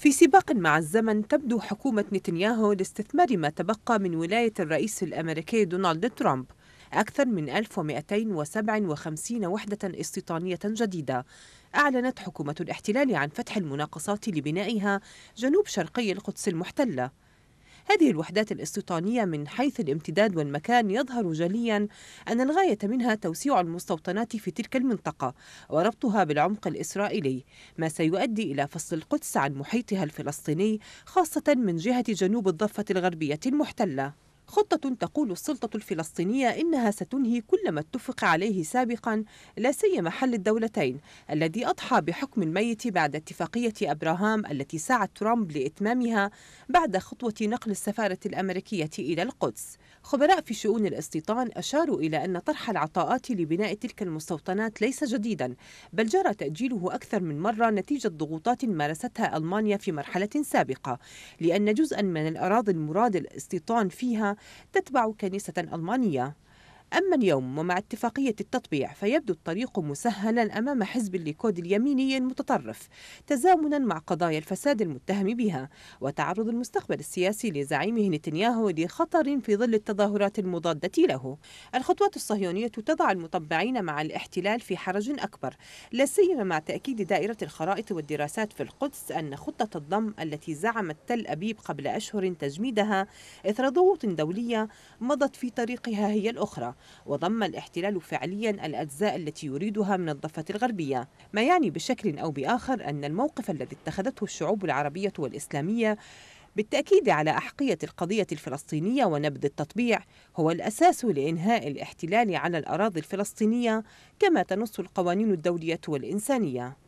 في سباق مع الزمن تبدو حكومة نتنياهو لاستثمار ما تبقى من ولاية الرئيس الأمريكي دونالد ترامب أكثر من 1257 وحدة استيطانية جديدة أعلنت حكومة الاحتلال عن فتح المناقصات لبنائها جنوب شرقي القدس المحتلة هذه الوحدات الاستيطانية من حيث الامتداد والمكان يظهر جليا أن الغاية منها توسيع المستوطنات في تلك المنطقة وربطها بالعمق الإسرائيلي ما سيؤدي إلى فصل القدس عن محيطها الفلسطيني خاصة من جهة جنوب الضفة الغربية المحتلة خطة تقول السلطة الفلسطينية إنها ستنهي كل ما اتفق عليه سابقا لا سيما حل الدولتين الذي أضحى بحكم الميت بعد اتفاقية أبراهام التي سعى ترامب لإتمامها بعد خطوة نقل السفارة الأمريكية إلى القدس خبراء في شؤون الاستيطان أشاروا إلى أن طرح العطاءات لبناء تلك المستوطنات ليس جديدا بل جرى تأجيله أكثر من مرة نتيجة ضغوطات مارستها ألمانيا في مرحلة سابقة لأن جزءا من الأراضي المراد الاستيطان فيها تتبع كنيسة ألمانية أما اليوم ومع اتفاقية التطبيع فيبدو الطريق مسهلا أمام حزب الليكود اليميني المتطرف تزامنا مع قضايا الفساد المتهم بها وتعرض المستقبل السياسي لزعيمه نتنياهو لخطر في ظل التظاهرات المضادة له الخطوات الصهيونية تضع المطبعين مع الاحتلال في حرج أكبر لا سيما مع تأكيد دائرة الخرائط والدراسات في القدس أن خطة الضم التي زعمت تل أبيب قبل أشهر تجميدها إثر ضغوط دولية مضت في طريقها هي الأخرى وضم الاحتلال فعليا الأجزاء التي يريدها من الضفة الغربية ما يعني بشكل أو بآخر أن الموقف الذي اتخذته الشعوب العربية والإسلامية بالتأكيد على أحقية القضية الفلسطينية ونبذ التطبيع هو الأساس لإنهاء الاحتلال على الأراضي الفلسطينية كما تنص القوانين الدولية والإنسانية